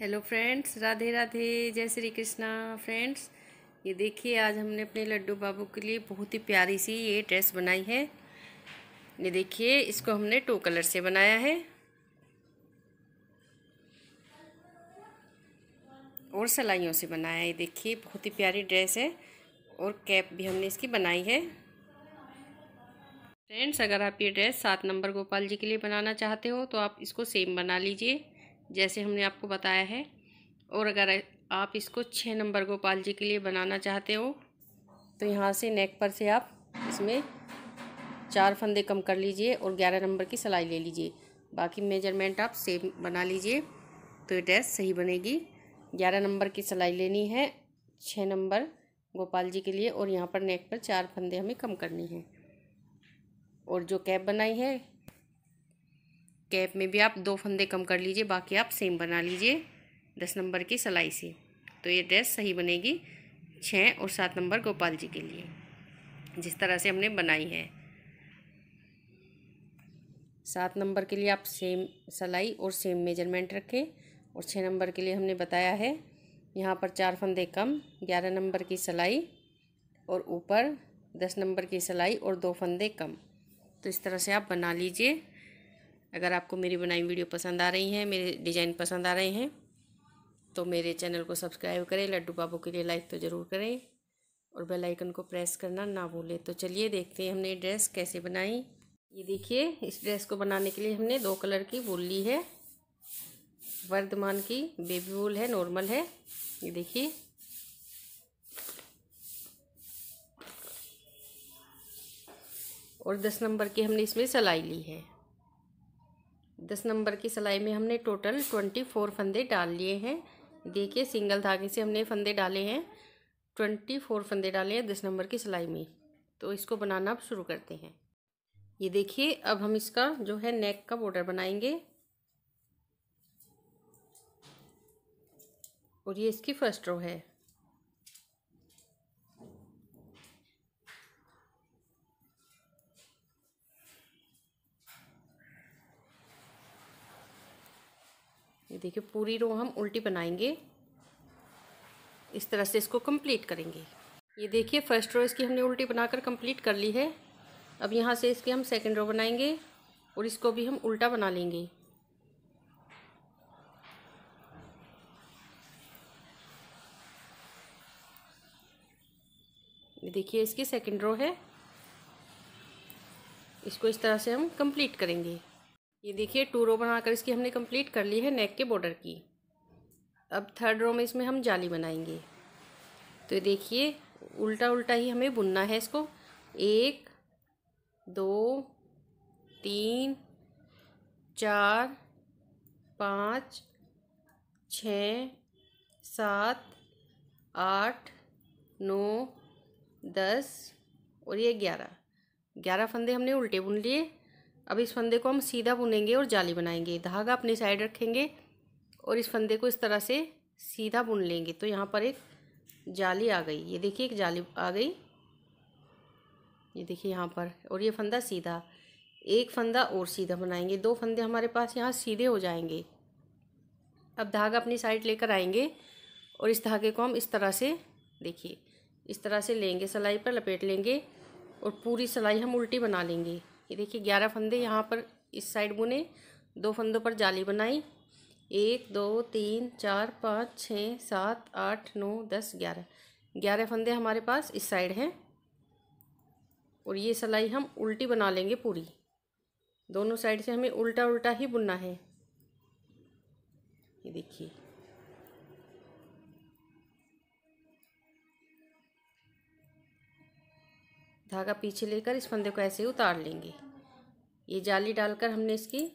hello friends Radhe Radhe जय Shri Krishna friends ये देखिए आज हमने अपने लड्डू बाबू के लिए बहुत ही प्यारी सी ये ड्रेस बनाई है ये देखिए इसको हमने टू कलर से बनाया है और सलाइयों से बनाया है देखिए बहुत ही प्यारी ड्रेस है और कैप भी हमने इसकी बनाई है फ्रेंड्स अगर आप ये ड्रेस सात नंबर गोपाल जी के लिए बनाना चाहते हो तो आप इसको सेम बना लीजिए जैसे हमने आपको बताया है और अगर आप इसको छः नंबर गोपाल जी के लिए बनाना चाहते हो तो यहाँ से नेक पर से आप इसमें चार फंदे कम कर लीजिए और ग्यारह नंबर की सिलाई ले लीजिए बाकी मेजरमेंट आप सेम बना लीजिए तो ये ड्रेस सही बनेगी ग्यारह नंबर की सिलाई लेनी है छः नंबर गोपाल जी के लिए और यहाँ पर नेक पर चार फंदे हमें कम करनी है और जो कैप बनाई है कैप में भी आप दो फंदे कम कर लीजिए बाकी आप सेम बना लीजिए दस नंबर की सलाई से तो ये ड्रेस सही बनेगी छः और सात नंबर गोपाल जी के लिए जिस तरह से हमने बनाई है सात नंबर के लिए आप सेम सलाई और सेम मेजरमेंट रखें और छः नंबर के लिए हमने बताया है यहाँ पर चार फंदे कम ग्यारह नंबर की सलाई और ऊपर दस नंबर की सलाई और दो फंदे कम तो इस तरह से आप बना लीजिए अगर आपको मेरी बनाई वीडियो पसंद आ रही है मेरे डिज़ाइन पसंद आ रहे हैं तो मेरे चैनल को सब्सक्राइब करें लड्डू बाबू के लिए लाइक तो ज़रूर करें और बेल आइकन को प्रेस करना ना भूलें तो चलिए देखते हैं हमने ड्रेस कैसे बनाई ये देखिए इस ड्रेस को बनाने के लिए हमने दो कलर की वूल ली है वर्धमान की बेबी वूल है नॉर्मल है ये देखिए और दस नंबर की हमने इसमें सलाई ली है दस नंबर की सिलाई में हमने टोटल ट्वेंटी फोर फंदे डाल लिए हैं देखिए सिंगल धागे से हमने फंदे डाले हैं ट्वेंटी फोर फंदे डाले हैं दस नंबर की सिलाई में तो इसको बनाना अब शुरू करते हैं ये देखिए अब हम इसका जो है नेक का बॉर्डर बनाएंगे और ये इसकी फर्स्ट रो है ये देखिए पूरी रो हम उल्टी बनाएंगे इस तरह से इसको कंप्लीट करेंगे ये देखिए फर्स्ट रो इसकी हमने उल्टी बनाकर कंप्लीट कर ली है अब यहाँ से इसकी हम सेकंड रो बनाएंगे और इसको भी हम उल्टा बना लेंगे ये देखिए इसकी सेकंड रो है इसको इस तरह से हम कंप्लीट करेंगे ये देखिए टू रो बनाकर इसकी हमने कंप्लीट कर ली है नेक के बॉर्डर की अब थर्ड रो में इसमें हम जाली बनाएंगे तो ये देखिए उल्टा उल्टा ही हमें बुनना है इसको एक दो तीन चार पाँच छ सात आठ नौ दस और ये ग्यारह ग्यारह फंदे हमने उल्टे बुन लिए अब इस फंदे को हम सीधा बुनेंगे और जाली बनाएंगे धागा अपनी साइड रखेंगे और इस फंदे को इस तरह से सीधा बुन लेंगे तो यहाँ पर एक जाली आ गई ये देखिए एक जाली आ गई ये देखिए यहाँ पर और ये फंदा सीधा एक फंदा और सीधा बनाएंगे दो फंदे हमारे पास यहाँ सीधे हो जाएंगे अब धागा अपनी साइड लेकर आएंगे और इस धागे को हम इस तरह से देखिए इस तरह से लेंगे सिलाई पर लपेट लेंगे और पूरी सिलाई हम उल्टी बना लेंगे ये देखिए ग्यारह फंदे यहाँ पर इस साइड बुने दो फंदों पर जाली बनाई एक दो तीन चार पाँच छः सात आठ नौ दस ग्यारह ग्यारह फंदे हमारे पास इस साइड हैं और ये सिलाई हम उल्टी बना लेंगे पूरी दोनों साइड से हमें उल्टा उल्टा ही बुनना है ये देखिए धागा पीछे लेकर इस फंदे को ऐसे ही उतार लेंगे ये जाली डालकर हमने इसकी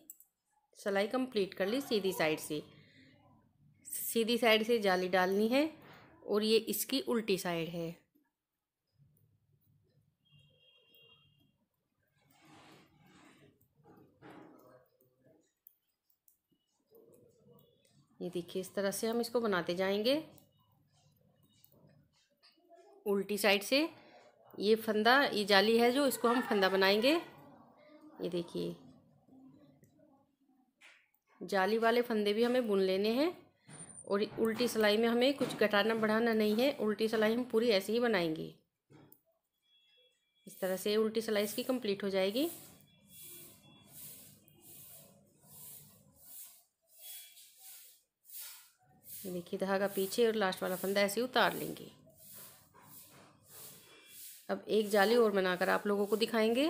सिलाई कंप्लीट कर ली सीधी साइड से सीधी साइड से जाली डालनी है और ये इसकी उल्टी साइड है ये देखिए इस तरह से हम इसको बनाते जाएंगे उल्टी साइड से ये फंदा ये जाली है जो इसको हम फंदा बनाएंगे ये देखिए जाली वाले फंदे भी हमें बुन लेने हैं और उल्टी सिलाई में हमें कुछ घटाना बढ़ाना नहीं है उल्टी सिलाई हम पूरी ऐसे ही बनाएंगे इस तरह से उल्टी सिलाई इसकी कंप्लीट हो जाएगी देखिए धागा पीछे और लास्ट वाला फंदा ऐसे ही उतार लेंगे अब एक जाली और बनाकर आप लोगों को दिखाएंगे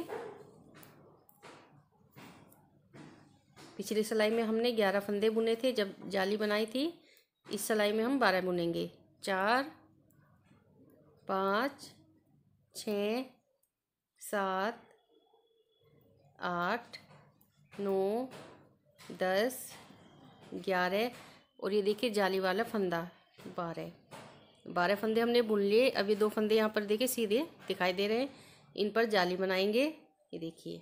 पिछली सिलाई में हमने ग्यारह फंदे बुने थे जब जाली बनाई थी इस सिलाई में हम बारह बुनेंगे चार पाँच छ सात आठ नौ दस ग्यारह और ये देखिए जाली वाला फंदा बारह बारह फंदे हमने बुन लिए अब ये दो फंदे यहाँ पर देखे सीधे दिखाई दे रहे हैं इन पर जाली बनाएंगे ये देखिए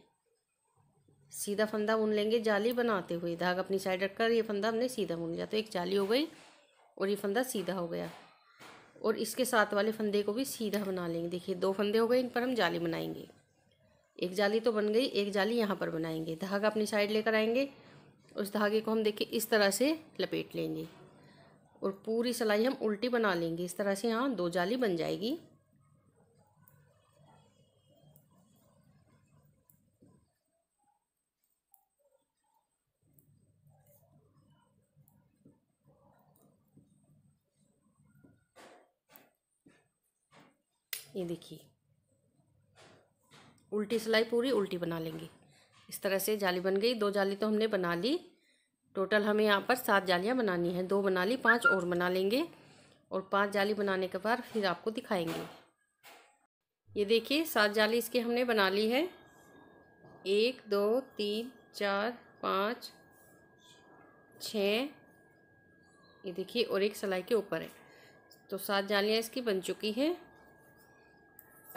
सीधा फंदा बुन लेंगे जाली बनाते हुए धागा अपनी साइड रखकर ये फंदा हमने सीधा बुन लिया तो एक जाली हो गई और ये फंदा सीधा हो गया और इसके साथ वाले फंदे को भी सीधा बना लेंगे देखिए दो फंदे हो गए इन पर हम जाली बनाएंगे एक जाली तो बन गई एक जाली यहाँ पर बनाएंगे धागा अपनी साइड लेकर आएंगे उस धागे को हम देखिए इस तरह से लपेट लेंगे और पूरी सिलाई हम उल्टी बना लेंगे इस तरह से यहाँ दो जाली बन जाएगी ये देखिए उल्टी सिलाई पूरी उल्टी बना लेंगे इस तरह से जाली बन गई दो जाली तो हमने बना ली टोटल हमें यहाँ पर सात जालियाँ बनानी है दो बना ली पाँच और बना लेंगे और पांच जाली बनाने के बाद फिर आपको दिखाएंगे ये देखिए सात जाली इसके हमने बना ली है एक दो तीन चार पाँच छ ये देखिए और एक सलाई के ऊपर है तो सात जालियाँ इसकी बन चुकी हैं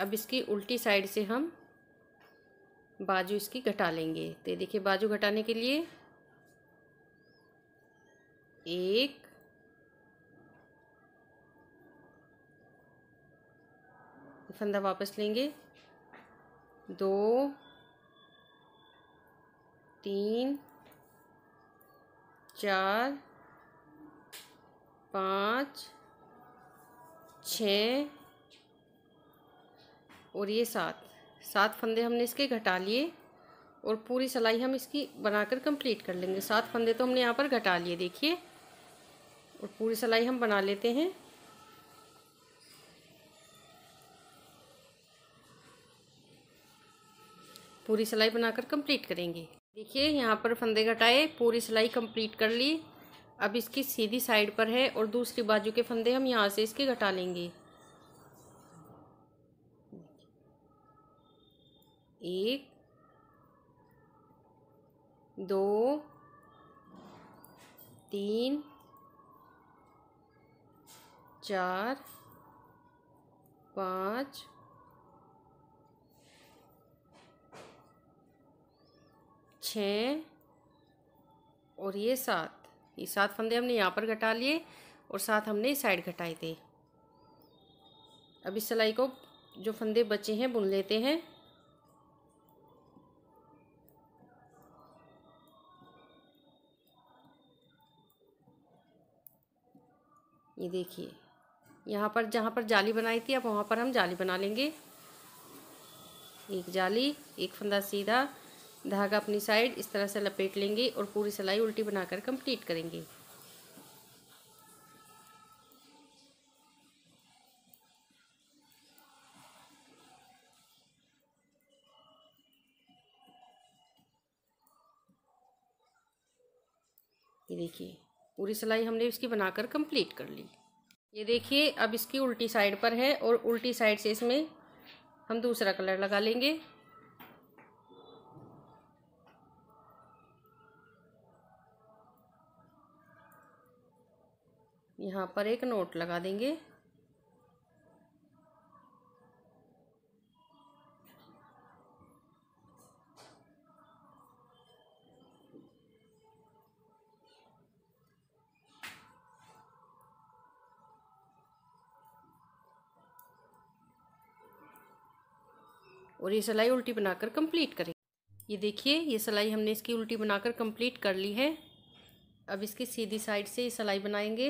अब इसकी उल्टी साइड से हम बाजू इसकी घटा लेंगे तो ये देखिए बाजू घटाने के लिए एक फंदा वापस लेंगे दो तीन चार पाँच छ और ये सात सात फंदे हमने इसके घटा लिए और पूरी सिलाई हम इसकी बनाकर कंप्लीट कर लेंगे सात फंदे तो हमने यहाँ पर घटा लिए देखिए और पूरी सलाई हम बना लेते हैं पूरी सिलाई बनाकर कंप्लीट करेंगे देखिए यहाँ पर फंदे घटाए पूरी सिलाई कंप्लीट कर ली अब इसकी सीधी साइड पर है और दूसरी बाजू के फंदे हम यहाँ से इसके घटा लेंगे एक दो तीन चार पाँच छ और ये सात ये सात फंदे हमने यहाँ पर घटा लिए और सात हमने साइड घटाए थे अब इस सिलाई को जो फंदे बचे हैं बुन लेते हैं ये देखिए यहाँ पर जहाँ पर जाली बनाई थी अब वहाँ पर हम जाली बना लेंगे एक जाली एक फंदा सीधा धागा अपनी साइड इस तरह से लपेट लेंगे और पूरी सिलाई उल्टी बनाकर कंप्लीट करेंगे ये देखिए पूरी सिलाई हमने इसकी बनाकर कंप्लीट कर ली ये देखिए अब इसकी उल्टी साइड पर है और उल्टी साइड से इसमें हम दूसरा कलर लगा लेंगे यहाँ पर एक नोट लगा देंगे और ये सिलाई उल्टी बनाकर कंप्लीट करें ये देखिए ये सिलाई हमने इसकी उल्टी बनाकर कंप्लीट कर ली है अब इसकी सीधी साइड से ये सिलाई बनाएंगे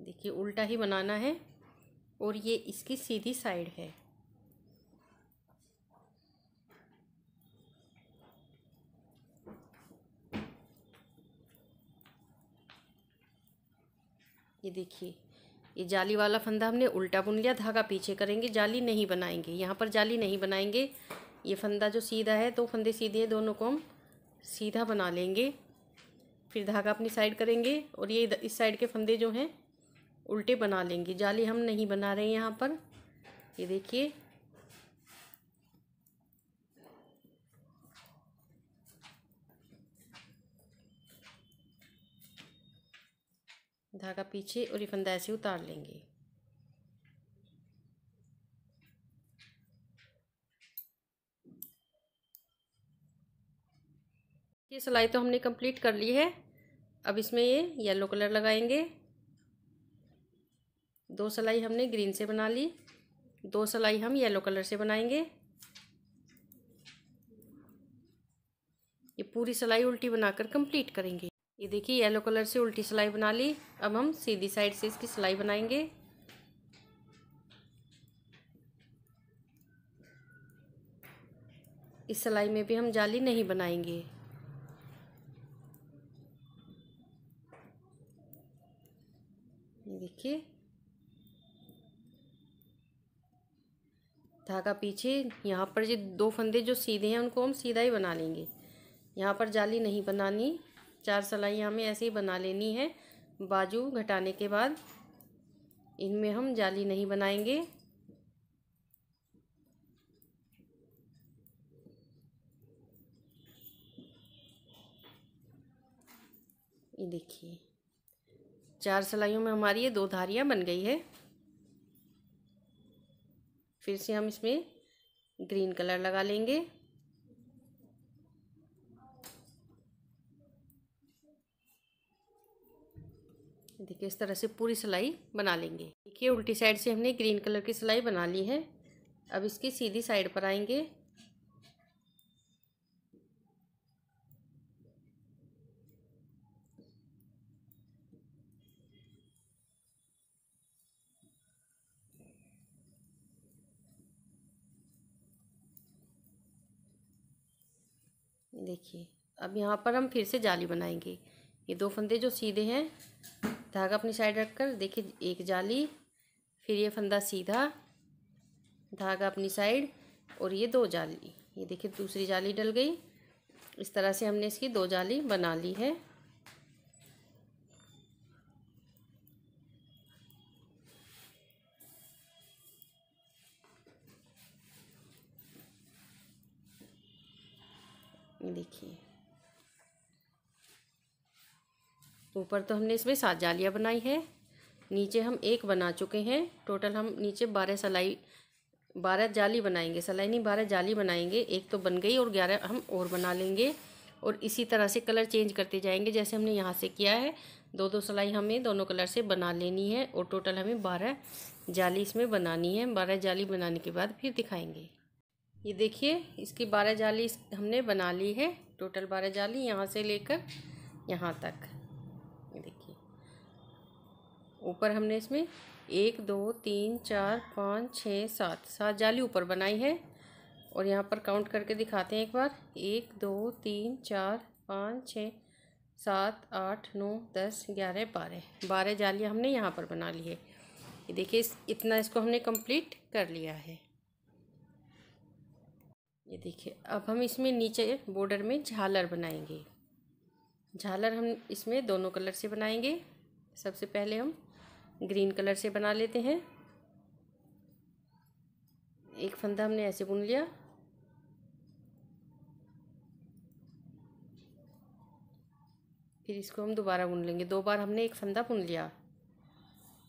देखिए उल्टा ही बनाना है और ये इसकी सीधी साइड है ये देखिए ये जाली वाला फंदा हमने उल्टा बुन लिया धागा पीछे करेंगे जाली नहीं बनाएंगे यहाँ पर जाली नहीं बनाएंगे ये फंदा जो सीधा है दो फंदे सीधे हैं दोनों को हम सीधा बना लेंगे फिर धागा अपनी साइड करेंगे और ये इस साइड के फंदे जो हैं उल्टे बना लेंगे जाली हम नहीं बना रहे हैं यहाँ पर ये देखिए धागा पीछे और ये फंदा ऐसे उतार लेंगे ये सिलाई तो हमने कंप्लीट कर ली है अब इसमें ये येलो कलर लगाएंगे दो सिलाई हमने ग्रीन से बना ली दो सिलाई हम येलो कलर से बनाएंगे ये पूरी सिलाई उल्टी बनाकर कंप्लीट करेंगे ये देखिए येलो कलर से उल्टी सिलाई बना ली अब हम सीधी साइड से इसकी सिलाई बनाएंगे इस सिलाई में भी हम जाली नहीं बनाएंगे देखिए धागा पीछे यहाँ पर ये दो फंदे जो सीधे हैं उनको हम सीधा ही बना लेंगे यहाँ पर जाली नहीं बनानी चार सलाई हमें ऐसे ही बना लेनी है बाजू घटाने के बाद इनमें हम जाली नहीं बनाएंगे ये देखिए चार सलाइयों में हमारी ये दो धारियाँ बन गई है फिर से हम इसमें ग्रीन कलर लगा लेंगे देखिए इस तरह से पूरी सिलाई बना लेंगे देखिए उल्टी साइड से हमने ग्रीन कलर की सिलाई बना ली है अब इसकी सीधी साइड पर आएंगे देखिए अब यहाँ पर हम फिर से जाली बनाएंगे ये दो फंदे जो सीधे हैं धागा अपनी साइड रखकर देखिए एक जाली फिर ये फंदा सीधा धागा अपनी साइड और ये दो जाली ये देखिए दूसरी जाली डल गई इस तरह से हमने इसकी दो जाली बना ली है देखिए ऊपर तो हमने इसमें सात जालियाँ बनाई है नीचे हम एक बना चुके हैं टोटल हम नीचे बारह सलाई बारह जाली बनाएंगे सलाई नहीं बारह जाली बनाएंगे एक तो बन गई और ग्यारह हम और बना लेंगे और इसी तरह से कलर चेंज करते जाएंगे जैसे हमने यहाँ से किया है दो दो सलाई हमें दोनों कलर से बना लेनी है और टोटल हमें बारह जाली इसमें बनानी है बारह जाली बनाने के बाद फिर दिखाएंगे ये देखिए इसकी बारह जाली हमने बना ली है टोटल बारह जाली यहाँ से लेकर यहाँ तक ऊपर हमने इसमें एक दो तीन चार पाँच छः सात सात जाली ऊपर बनाई है और यहाँ पर काउंट करके दिखाते हैं एक बार एक दो तीन चार पाँच छः सात आठ नौ दस ग्यारह बारह बारह जालियाँ हमने यहाँ पर बना ली है ये देखिए इस इतना इसको हमने कंप्लीट कर लिया है ये देखिए अब हम इसमें नीचे बॉर्डर में झालर बनाएंगे झालर हम इसमें दोनों कलर से बनाएंगे सबसे पहले हम ग्रीन कलर से बना लेते हैं एक फंदा हमने ऐसे बुन लिया फिर इसको हम दोबारा बुन लेंगे दो बार हमने एक फंदा बुन लिया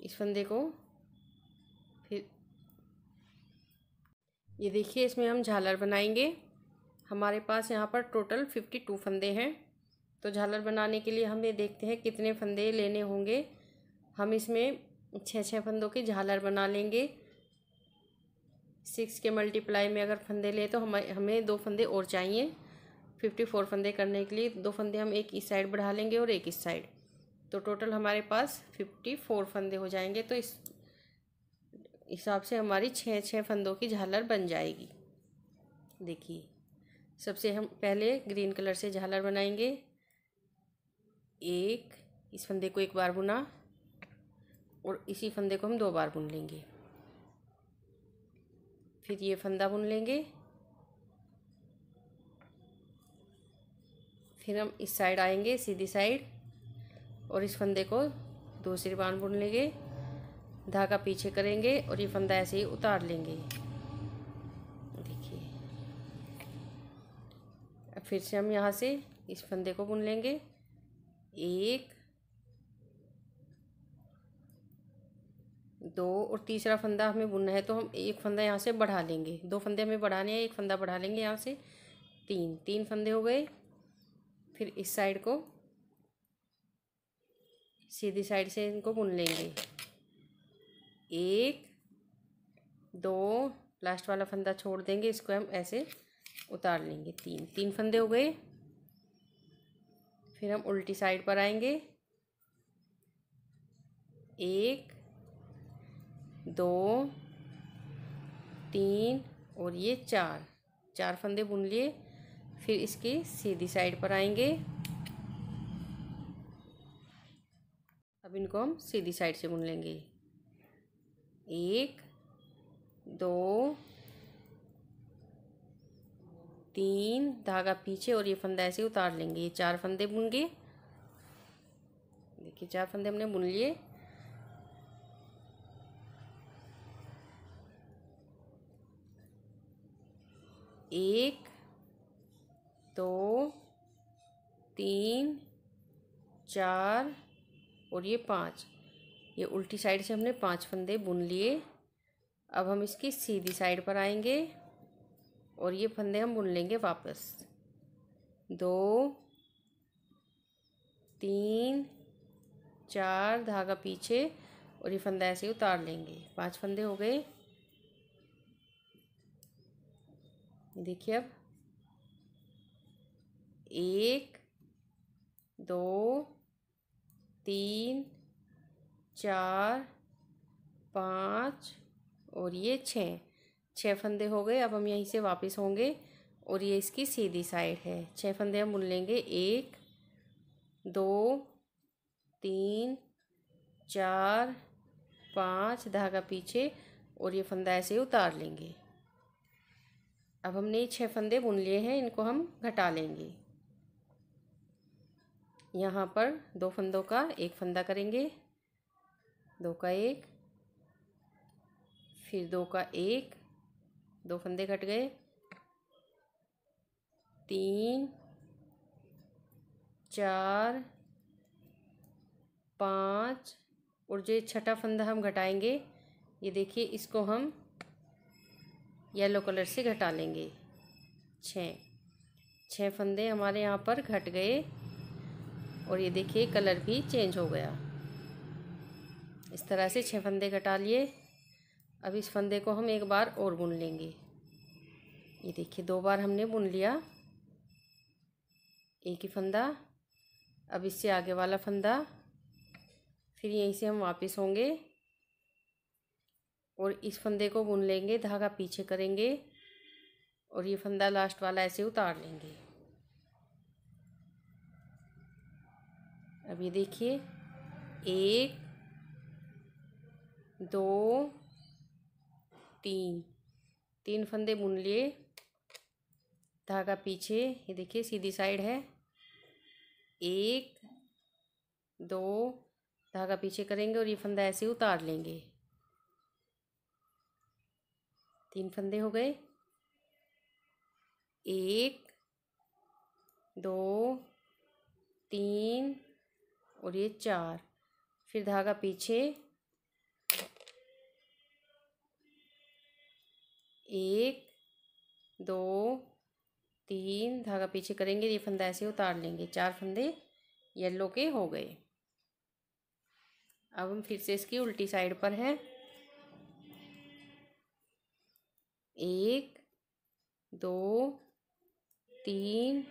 इस फंदे को फिर ये देखिए इसमें हम झालर बनाएंगे हमारे पास यहाँ पर टोटल फिफ्टी टू फंदे हैं तो झालर बनाने के लिए हमें देखते हैं कितने फंदे लेने होंगे हम इसमें छः छः फंदों की झालर बना लेंगे सिक्स के मल्टीप्लाई में अगर फंदे ले तो हम हमें दो फंदे और चाहिए फिफ्टी फोर फंदे करने के लिए दो फंदे हम एक इस साइड बढ़ा लेंगे और एक इस साइड तो टोटल हमारे पास फिफ्टी फोर फंदे हो जाएंगे तो इस हिसाब से हमारी छः छः फंदों की झालर बन जाएगी देखिए सबसे हम पहले ग्रीन कलर से झालर बनाएंगे एक इस फंदे को एक बार बुना और इसी फंदे को हम दो बार बुन लेंगे फिर ये फंदा बुन लेंगे फिर हम इस साइड आएंगे सीधी साइड और इस फंदे को दूसरी बार बुन लेंगे धागा पीछे करेंगे और ये फंदा ऐसे ही उतार लेंगे देखिए अब फिर से हम यहाँ से इस फंदे को बुन लेंगे एक दो और तीसरा फंदा हमें बुनना है तो हम एक फंदा यहाँ से बढ़ा लेंगे दो फंदे हमें बढ़ाने हैं एक फंदा बढ़ा लेंगे यहाँ से तीन तीन फंदे हो गए फिर इस साइड को सीधी साइड से इनको बुन लेंगे एक दो लास्ट वाला फंदा छोड़ देंगे इसको हम ऐसे उतार लेंगे तीन तीन फंदे हो गए फिर हम उल्टी साइड पर आएंगे एक दो तीन और ये चार चार फंदे बुन लिए फिर इसकी सीधी साइड पर आएंगे अब इनको हम सीधी साइड से बुन लेंगे एक दो तीन धागा पीछे और ये फंदा ऐसे उतार लेंगे ये चार फंदे बुन गए देखिए चार फंदे हमने बुन लिए एक दो तीन चार और ये पाँच ये उल्टी साइड से हमने पांच फंदे बुन लिए अब हम इसकी सीधी साइड पर आएंगे और ये फंदे हम बुन लेंगे वापस दो तीन चार धागा पीछे और ये फंदा ऐसे उतार लेंगे पांच फंदे हो गए देखिए अब एक दो तीन चार पाँच और ये छः छः फंदे हो गए अब हम यहीं से वापस होंगे और ये इसकी सीधी साइड है छः फंदे हम बुन लेंगे एक दो तीन चार पाँच धागा पीछे और ये फंदा ऐसे उतार लेंगे अब हमने छः फंदे बुन लिए हैं इनको हम घटा लेंगे यहाँ पर दो फंदों का एक फंदा करेंगे दो का एक फिर दो का एक दो फंदे घट गए तीन चार पाँच और जो छठा फंदा हम घटाएंगे ये देखिए इसको हम येलो कलर से घटा लेंगे छः छः फंदे हमारे यहाँ पर घट गए और ये देखिए कलर भी चेंज हो गया इस तरह से छः फंदे घटा लिए अब इस फंदे को हम एक बार और बुन लेंगे ये देखिए दो बार हमने बुन लिया एक ही फंदा अब इससे आगे वाला फंदा फिर यहीं से हम वापस होंगे और इस फंदे को बुन लेंगे धागा पीछे करेंगे और ये फंदा लास्ट वाला ऐसे उतार लेंगे अब ये देखिए एक दो तीन तीन फंदे बुन लिए धागा पीछे ये देखिए सीधी साइड है एक दो धागा पीछे करेंगे और ये फंदा ऐसे उतार लेंगे तीन फंदे हो गए एक दो तीन और ये चार फिर धागा पीछे एक दो तीन धागा पीछे करेंगे ये फंदा ऐसे उतार लेंगे चार फंदे येलो के हो गए अब हम फिर से इसकी उल्टी साइड पर हैं एक दो तीन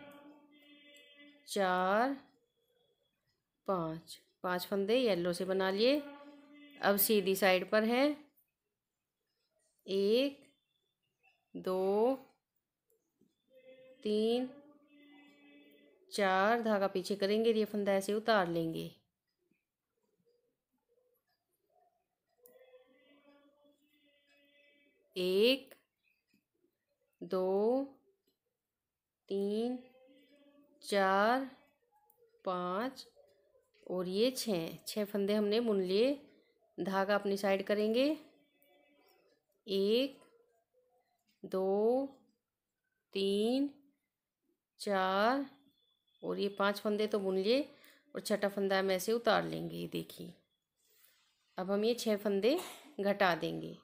चार पाँच पांच फंदे येलो से बना लिए अब सीधी साइड पर है एक दो तीन चार धागा पीछे करेंगे ये फंदा ऐसे उतार लेंगे एक दो तीन चार पाँच और ये छः छः फंदे हमने बुन लिए धागा अपनी साइड करेंगे एक दो तीन चार और ये पांच फंदे तो बुन लिए और छठा फंदा हम ऐसे उतार लेंगे ये देखिए अब हम ये छः फंदे घटा देंगे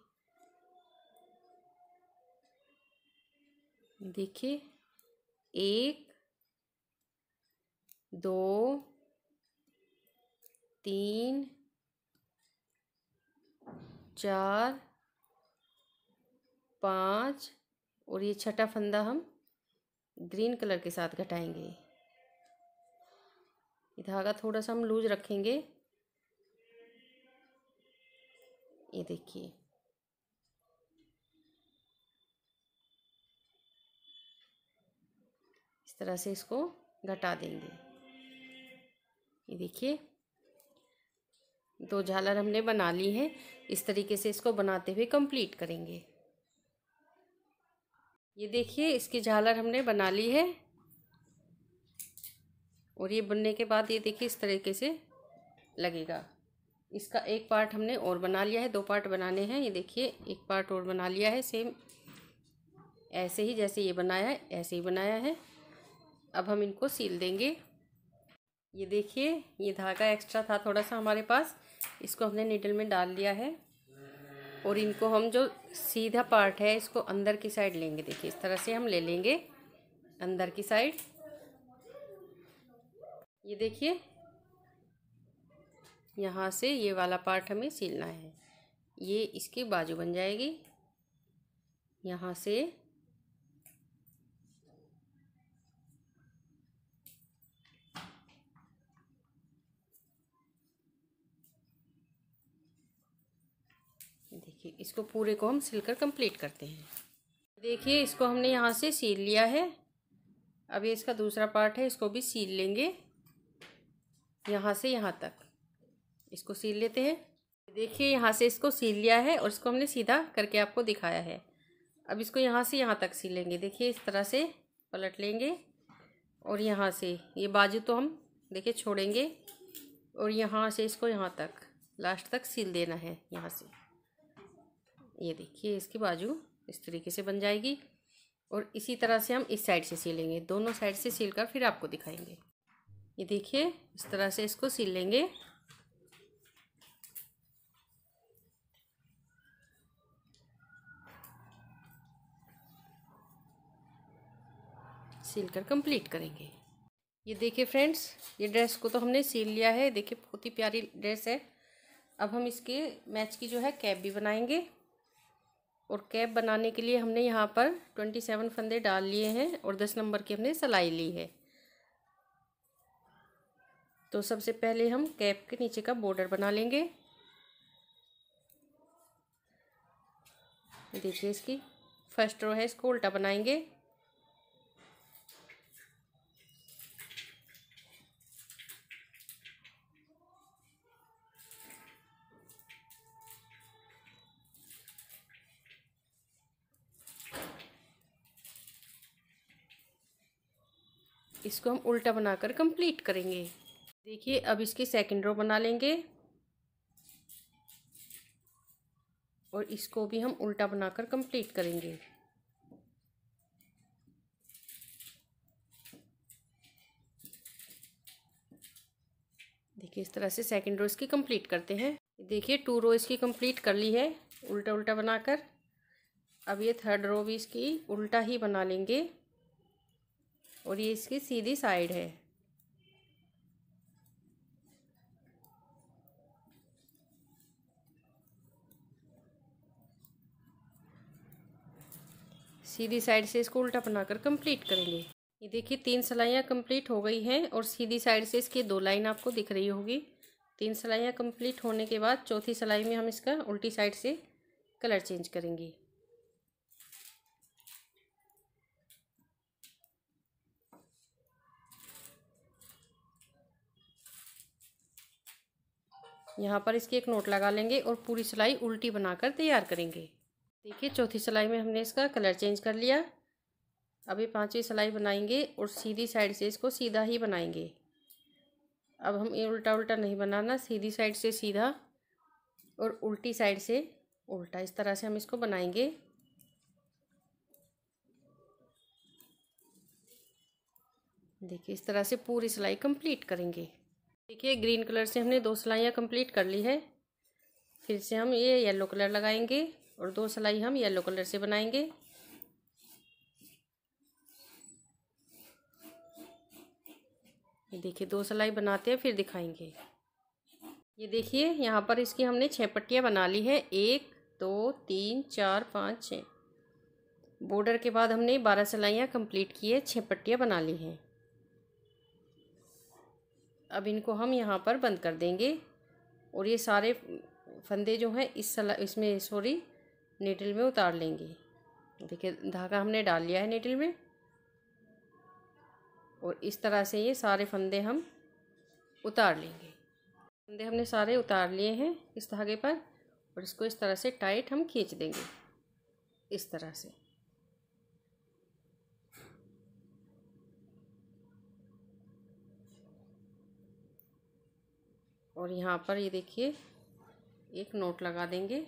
देखिए एक दो तीन चार पाँच और ये छठा फंदा हम ग्रीन कलर के साथ घटाएंगे ये धागा थोड़ा सा हम लूज रखेंगे ये देखिए तरह से इसको घटा देंगे ये देखिए दो झालर हमने बना ली है इस तरीके से इसको बनाते हुए कंप्लीट करेंगे ये देखिए इसकी झालर हमने बना ली है और ये बनने के बाद ये देखिए इस तरीके से लगेगा इसका एक पार्ट हमने और बना लिया है दो पार्ट बनाने हैं ये देखिए एक पार्ट और बना लिया है सेम ऐसे ही जैसे ये बनाया है ऐसे ही बनाया है अब हम इनको सील देंगे ये देखिए ये धागा एक्स्ट्रा था थोड़ा सा हमारे पास इसको हमने नीडल में डाल लिया है और इनको हम जो सीधा पार्ट है इसको अंदर की साइड लेंगे देखिए इस तरह से हम ले लेंगे अंदर की साइड ये देखिए यहाँ से ये वाला पार्ट हमें सीलना है ये इसकी बाजू बन जाएगी यहाँ से देखिए इसको पूरे को हम सिलकर कंप्लीट करते हैं देखिए इसको हमने यहाँ से सील लिया है अब ये इसका दूसरा पार्ट है इसको भी सील लेंगे यहाँ से यहाँ तक इसको सील लेते हैं देखिए यहाँ से इसको सील लिया है और इसको हमने सीधा करके आपको दिखाया है अब इसको यहाँ से यहाँ तक सीलेंगे देखिए इस तरह से पलट लेंगे और यहाँ से ये बाजू तो हम देखिए छोड़ेंगे और यहाँ से इसको यहाँ तक लास्ट तक सील देना है यहाँ से ये देखिए इसकी बाजू इस तरीके से बन जाएगी और इसी तरह से हम इस साइड से सिलेंगे दोनों साइड से सिल कर फिर आपको दिखाएंगे ये देखिए इस तरह से इसको सिल लेंगे सिल कर कंप्लीट करेंगे ये देखिए फ्रेंड्स ये ड्रेस को तो हमने सील लिया है देखिए बहुत ही प्यारी ड्रेस है अब हम इसके मैच की जो है कैप भी बनाएंगे और कैप बनाने के लिए हमने यहाँ पर ट्वेंटी सेवन फंदे डाल लिए हैं और दस नंबर की हमने सलाई ली है तो सबसे पहले हम कैप के नीचे का बॉर्डर बना लेंगे देखिए इसकी फर्स्ट रो है इसको उल्टा बनाएंगे इसको हम उल्टा बनाकर कंप्लीट करेंगे देखिए अब इसकी सेकंड रो बना लेंगे और इसको भी हम उल्टा बनाकर कंप्लीट करेंगे देखिए इस तरह से सेकंड रो इसकी कंप्लीट करते हैं देखिए टू रो इसकी कंप्लीट कर ली है उल्टा उल्टा बनाकर अब ये थर्ड रो भी इसकी उल्टा ही बना लेंगे और ये इसकी सीधी साइड है सीधी साइड से इसको उल्टा बनाकर कंप्लीट करेंगे ये देखिए तीन सिलाइयाँ कंप्लीट हो गई हैं और सीधी साइड से इसकी दो लाइन आपको दिख रही होगी तीन सिलाइयाँ कंप्लीट होने के बाद चौथी सिलाई में हम इसका उल्टी साइड से कलर चेंज करेंगे यहाँ पर इसकी एक नोट लगा लेंगे और पूरी सिलाई उल्टी बनाकर तैयार करेंगे देखिए चौथी सिलाई में हमने इसका कलर चेंज कर लिया अभी पांचवी सिलाई बनाएंगे और सीधी साइड से इसको सीधा ही बनाएंगे अब हम ये उल्टा उल्टा नहीं बनाना सीधी साइड से सीधा और उल्टी साइड से उल्टा इस तरह से हम इसको बनाएंगे देखिए इस तरह से पूरी सिलाई कंप्लीट करेंगे देखिए ग्रीन कलर से हमने दो सिलाइयाँ कंप्लीट कर ली है फिर से हम ये येलो कलर लगाएंगे और दो सिलाई हम येलो कलर से बनाएंगे ये देखिए दो सिलाई बनाते हैं फिर दिखाएंगे ये देखिए यहाँ पर इसकी हमने छः पट्टियाँ बना ली है एक दो तीन चार पाँच छः बॉर्डर के बाद हमने बारह सिलाइयाँ कंप्लीट की है छः पट्टियाँ बना ली हैं अब इनको हम यहाँ पर बंद कर देंगे और ये सारे फंदे जो हैं इस सला इसमें सॉरी नेटल में उतार लेंगे देखिए धागा हमने डाल लिया है नेटल में और इस तरह से ये सारे फंदे हम उतार लेंगे फंदे हमने सारे उतार लिए हैं इस धागे पर और इसको इस तरह से टाइट हम खींच देंगे इस तरह से और यहाँ पर ये देखिए एक नोट लगा देंगे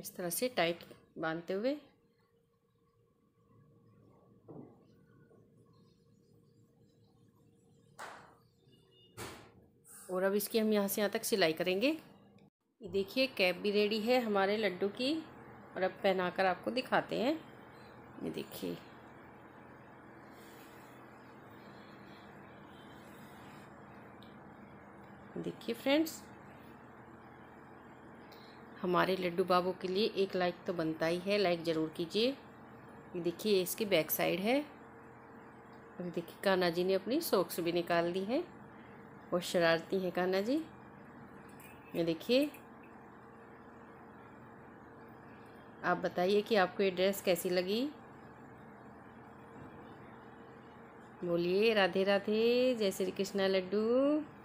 इस तरह से टाइट बांधते हुए और अब इसकी हम यहाँ से यहाँ तक सिलाई करेंगे देखिए कैप भी रेडी है हमारे लड्डू की और अब पहनाकर आपको दिखाते हैं ये देखिए देखिए फ्रेंड्स हमारे लड्डू बाबू के लिए एक लाइक तो बनता ही है लाइक ज़रूर कीजिए देखिए इसकी बैक साइड है और देखिए कान्हा जी ने अपनी सॉक्स भी निकाल दी है और शरारती हैं कान्हा जी ये देखिए आप बताइए कि आपको ये ड्रेस कैसी लगी बोलिए राधे राधे जय श्री कृष्णा लड्डू